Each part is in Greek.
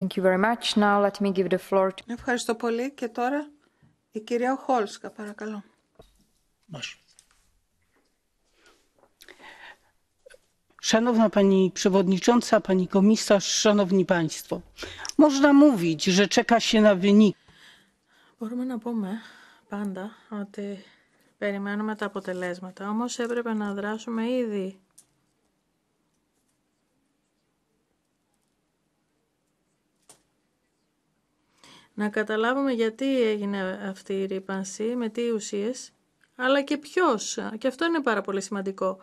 Thank you very much. Now let me give the floor to... Ευχαριστώ πολύ και τώρα η κυρία Χόλσκα, παρακαλώ. Masz. Szanowna Pani Przewodnicząca, Pani Komisarz, Szanowni Państwo. Można mówić, że czeka się na wynik. Μπορούμε να πούμε πάντα ότι περιμένουμε τα αποτελέσματα, όμως έπρεπε να δράσουμε ήδη Να καταλάβουμε γιατί έγινε αυτή η ρήπανση, με τι ουσίες, αλλά και ποιος. Και αυτό είναι πάρα πολύ σημαντικό.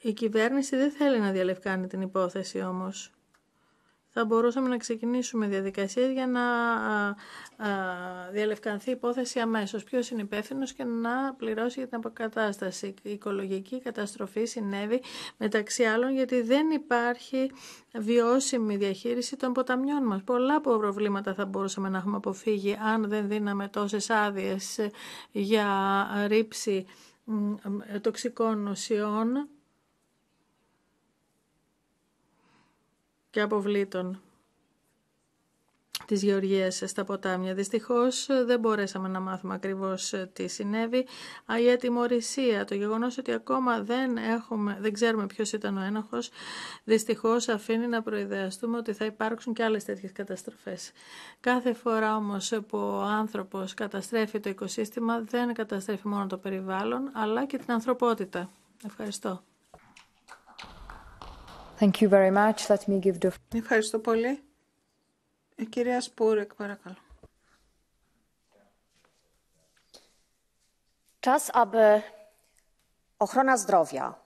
Η κυβέρνηση δεν θέλει να διαλευκάνει την υπόθεση όμως θα μπορούσαμε να ξεκινήσουμε διαδικασίες για να διαλευκανθεί η υπόθεση αμέσως. Ποιος είναι υπεύθυνος και να πληρώσει για την αποκατάσταση. Η οικολογική καταστροφή συνέβη μεταξύ άλλων γιατί δεν υπάρχει βιώσιμη διαχείριση των ποταμιών μας. Πολλά προβλήματα θα μπορούσαμε να έχουμε αποφύγει αν δεν δίναμε τόσες άδειες για ρήψη τοξικών ουσιών και αποβλήτων της γεωργίας στα ποτάμια. Δυστυχώς ε, δεν μπορέσαμε να μάθουμε ακριβώς ε, τι συνέβη. Η ατιμορρησία, το γεγονός ότι ακόμα δεν, έχουμε, δεν ξέρουμε ποιος ήταν ο ένοχος, δυστυχώς αφήνει να προειδεαστούμε ότι θα υπάρξουν και άλλες τέτοιες καταστροφές. Κάθε φορά όμως που ο άνθρωπος καταστρέφει το οικοσύστημα, δεν καταστρέφει μόνο το περιβάλλον, αλλά και την ανθρωπότητα. Ευχαριστώ. Thank you very much. Let me give the... Ευχαριστώ πολύ. Η κυρία Σπούρεκ, παρακαλώ. Czas, aby ochrona zdrowia